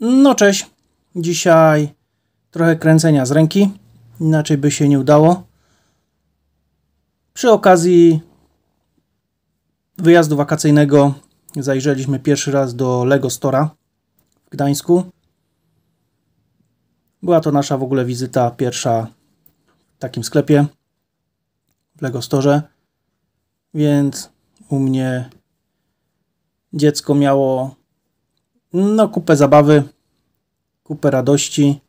No cześć, dzisiaj trochę kręcenia z ręki, inaczej by się nie udało. Przy okazji wyjazdu wakacyjnego zajrzeliśmy pierwszy raz do Lego Stora w Gdańsku. Była to nasza w ogóle wizyta pierwsza w takim sklepie w Lego Storze. więc u mnie dziecko miało no, kupę zabawy, kupę radości.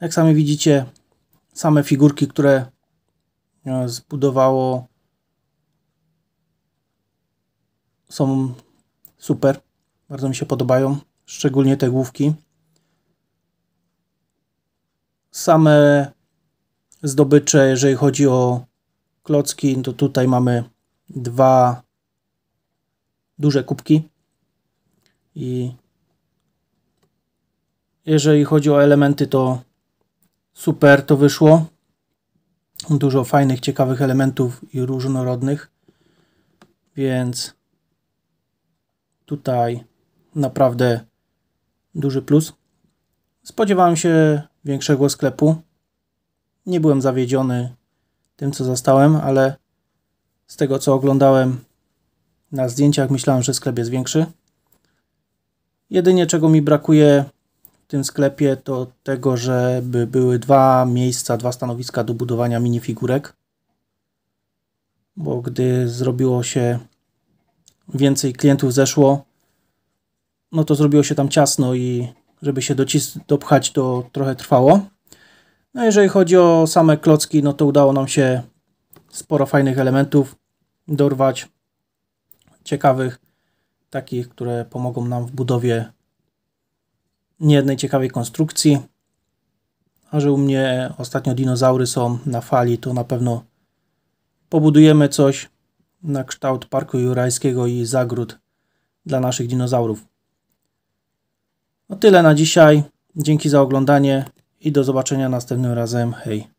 Jak sami widzicie, same figurki, które e, zbudowało, są super. Bardzo mi się podobają, szczególnie te główki. Same zdobycze, jeżeli chodzi o klocki, to tutaj mamy dwa duże kubki i jeżeli chodzi o elementy to super to wyszło dużo fajnych, ciekawych elementów i różnorodnych więc tutaj naprawdę duży plus spodziewałem się większego sklepu nie byłem zawiedziony tym co zostałem, ale z tego co oglądałem na zdjęciach myślałem, że sklep jest większy Jedynie czego mi brakuje w tym sklepie to tego, żeby były dwa miejsca, dwa stanowiska do budowania minifigurek. Bo gdy zrobiło się więcej klientów zeszło, no to zrobiło się tam ciasno i żeby się docis dopchać to trochę trwało. No jeżeli chodzi o same klocki, no to udało nam się sporo fajnych elementów dorwać, ciekawych takich, które pomogą nam w budowie niejednej ciekawej konstrukcji. A że u mnie ostatnio dinozaury są na fali, to na pewno pobudujemy coś na kształt Parku Jurajskiego i zagród dla naszych dinozaurów. No tyle na dzisiaj. Dzięki za oglądanie i do zobaczenia następnym razem. Hej!